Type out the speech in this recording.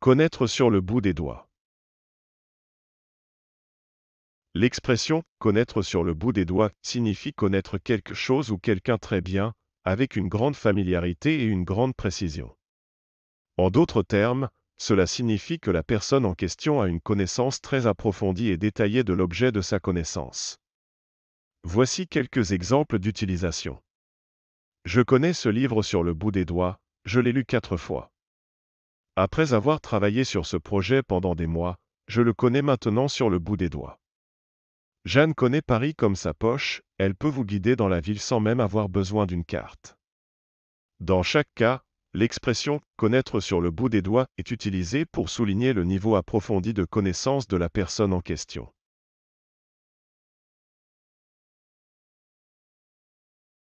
Connaître sur le bout des doigts. L'expression connaître sur le bout des doigts signifie connaître quelque chose ou quelqu'un très bien, avec une grande familiarité et une grande précision. En d'autres termes, cela signifie que la personne en question a une connaissance très approfondie et détaillée de l'objet de sa connaissance. Voici quelques exemples d'utilisation. Je connais ce livre sur le bout des doigts, je l'ai lu quatre fois. Après avoir travaillé sur ce projet pendant des mois, je le connais maintenant sur le bout des doigts. Jeanne connaît Paris comme sa poche, elle peut vous guider dans la ville sans même avoir besoin d'une carte. Dans chaque cas, l'expression connaître sur le bout des doigts est utilisée pour souligner le niveau approfondi de connaissance de la personne en question.